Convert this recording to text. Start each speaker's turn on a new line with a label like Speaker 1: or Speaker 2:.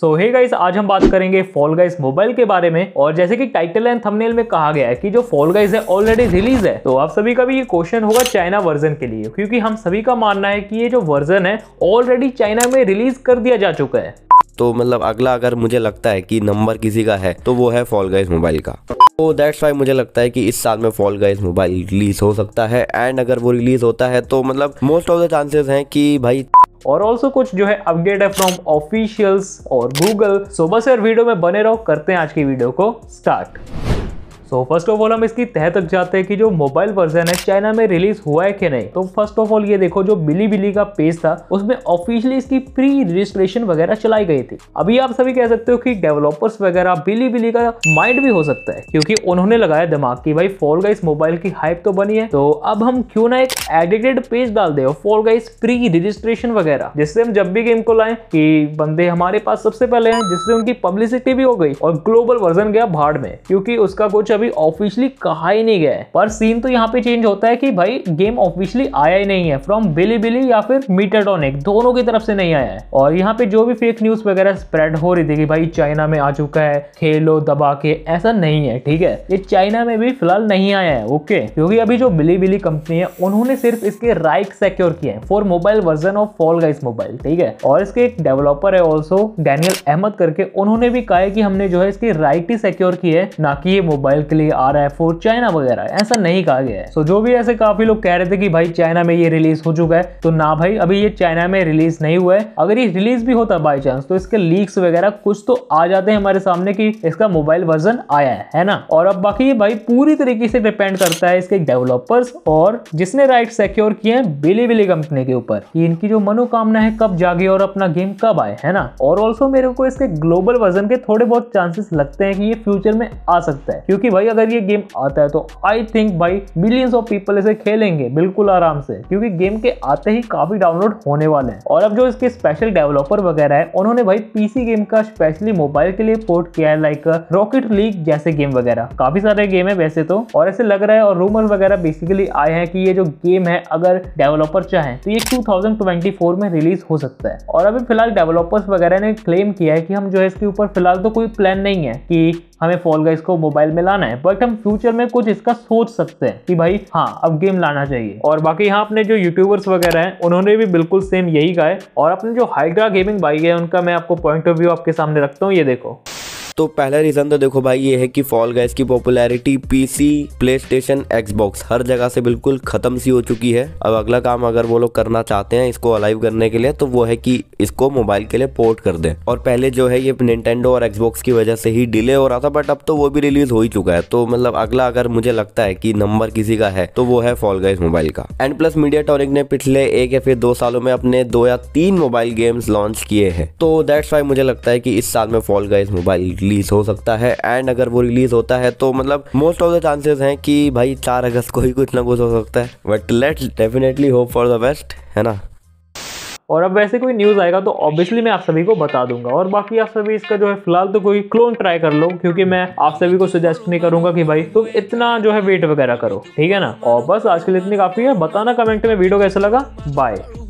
Speaker 1: सो hey guys आज हम बात करेंगे फॉल गाइस मोबाइल के बारे में और जैसे कि टाइटल एंड थंबनेल में कहा गया है कि जो फॉल गाइस है ऑलरेडी रिलीज है तो आप सभी का भी ये क्वेश्चन होगा चाइना वर्जन के लिए क्योंकि हम सभी का मानना है कि ये जो वर्जन है ऑलरेडी चाइना में रिलीज कर दिया जा चुका है
Speaker 2: तो मतलब अगला अगर मुझे लगता है कि नंबर किसी का है तो वो है फॉल गाइस मोबाइल का तो दैट्स वाई मुझे लगता है कि इस साल में फॉल गाइस मोबाइल रिलीज हो सकता है एंड अगर वो रिलीज होता है तो मतलब
Speaker 1: मोस्ट ऑफ द चांसेस हैं कि भाई और ऑल्सो कुछ जो है अपडेट है फ्रॉम ऑफिशियल्स और गूगल सो बस यार वीडियो में बने रहो करते हैं आज की वीडियो को start so first of all हम इसकी तह तक जाते हैं कि जो मोबाइल वर्जन है चाइना में रिलीज हुआ है कि नहीं तो फर्स्ट ऑफ ऑल ये देखो जो बिली बिली का पेज था उसमें ऑफिशियली इसकी प्री रजिस्ट्रेशन वगैरह चलाई गई थी अभी आप सभी कह सकते हो कि डेवलपर्स वगैरह बिली बिली का माइंड भी हो सकता है क्योंकि उन्होंने लगाया दिमाग की भाई फॉल गाइस मोबाइल की हाइप तो बनी है तो अब हम क्यों ना एक एडिटेड पेज डाल दे फॉल गाइस प्री रजिस्ट्रेशन वगैरह जिससे हम जब भी गेम को लाए कि बंदे हमारे पास सबसे पहले हैं जिससे उनकी पब्लिसिटी भी हो गई और ग्लोबल वर्जन गया भाड़ में क्योंकि उसका कुछ अभी ऑफिशियली कहा ही नहीं गया है पर सीन तो यहाँ पे चेंज होता है कि भाई गेम ऑफिशियली आया ही नहीं है फ्रॉम बिली बिली या फिर मीटाटोनिक दोनों की तरफ से नहीं आया है और यहाँ पे जो भी फेक न्यूज वगैरह स्प्रेड हो रही थी कि भाई चाइना में आ चुका है खेलो दबा के ऐसा नहीं है ठीक है ये चाइना में भी फिलहाल नहीं आया है ओके क्योंकि अभी जो बिली बिली कंपनी है उन्होंने सिर्फ इसके राइट सिक्योर किए हैं for mobile version of Fall Guys mobile ठीक है और इसके एक डेवलपर है ऑल्सो डैनियल अहमद करके उन्होंने भी कहा है कि हमने जो है इसकी राइट ही सिक्योर की है ना कि ये मोबाइल ट्वेल्व के लिए आ रहा है फॉर चाइना वगैरह ऐसा नहीं कहा गया है सो so, जो भी ऐसे काफी लोग कह रहे थे कि भाई चाइना में ये रिलीज हो चुका है तो ना भाई अभी ये चाइना में रिलीज नहीं हुआ है अगर ये रिलीज भी होता बाई चांस तो इसके लीक्स वगैरह कुछ तो आ जाते हैं हमारे सामने की इसका मोबाइल वर्जन आया है है ना और अब बाकी ये भाई पूरी तरीके से डिपेंड करता है इसके डेवलपर्स और जिसने राइट सिक्योर किए हैं बिली बिली कंपनी के ऊपर इनकी जो मनोकामना है कब जागे और अपना गेम कब आए है ना और ऑल्सो मेरे को इसके ग्लोबल वर्जन के थोड़े बहुत चांसेस लगते हैं कि ये फ्यूचर में आ सकता है क्योंकि भाई अगर ये गेम आता है तो आई थिंक भाई मिलियंस ऑफ पीपल इसे खेलेंगे बिल्कुल आराम से क्योंकि गेम के आते ही काफी डाउनलोड होने वाले हैं और अब जो इसके स्पेशल डेवलपर वगैरह है उन्होंने भाई पीसी गेम का स्पेशली मोबाइल के लिए पोर्ट किया है लाइक रॉकेट लीग जैसे गेम वगैरह काफी सारे गेम है वैसे तो और ऐसे लग रहा है और रूमर वगैरह बेसिकली आए हैं कि ये जो गेम है अगर डेवलपर चाहे तो ये टू में रिलीज हो सकता है और अभी फिलहाल डेवलपर्स वगैरह ने क्लेम किया है कि हम जो है इसके ऊपर फिलहाल तो कोई प्लान नहीं है कि हमें फॉल गाइस को मोबाइल में लाना है बट हम फ्यूचर में कुछ इसका सोच सकते हैं कि भाई हाँ अब गेम लाना चाहिए और बाकी यहाँ अपने जो यूट्यूबर्स वगैरह हैं उन्होंने भी बिल्कुल सेम यही कहा है और अपने जो हाइड्रा गेमिंग भाई है उनका मैं आपको पॉइंट ऑफ व्यू आपके सामने रखता हूँ ये देखो
Speaker 2: तो पहला रीजन तो देखो भाई ये है कि फॉल गैस की popularity PC PlayStation Xbox हर जगह से बिल्कुल खत्म सी हो चुकी है अब अगला काम अगर वो लोग करना चाहते हैं इसको अलाइव करने के लिए तो वो है कि इसको मोबाइल के लिए पोर्ट कर दे और पहले जो है ये निंटेंडो और एक्सबॉक्स की वजह से ही डिले हो रहा था बट अब तो वो भी रिलीज हो ही चुका है तो मतलब अगला अगर मुझे लगता है कि नंबर किसी का है तो वो है फॉल गाइज मोबाइल का एंड प्लस मीडिया टॉरिक ने पिछले एक या फिर दो सालों में अपने दो या तीन मोबाइल गेम्स लॉन्च किए हैं तो दैट्स वाई मुझे लगता है कि इस साल में फॉल गाइज मोबाइल रिलीज हो सकता है एंड अगर वो रिलीज होता है तो मतलब मोस्ट ऑफ द चांसेस हैं कि भाई चार अगस्त को ही कुछ ना कुछ हो सकता है but let's definitely hope for the best है ना
Speaker 1: और अब वैसे कोई न्यूज़ आएगा तो ऑब्वियसली मैं आप सभी को बता दूंगा और बाकी आप सभी इसका जो है फिलहाल तो कोई क्लोन ट्राई कर लो क्योंकि मैं आप सभी को सजेस्ट नहीं करूंगा कि भाई तुम इतना जो है वेट वगैरह करो ठीक है ना और बस आज के लिए इतनी काफ़ी है बताना कमेंट में वीडियो कैसा लगा बाय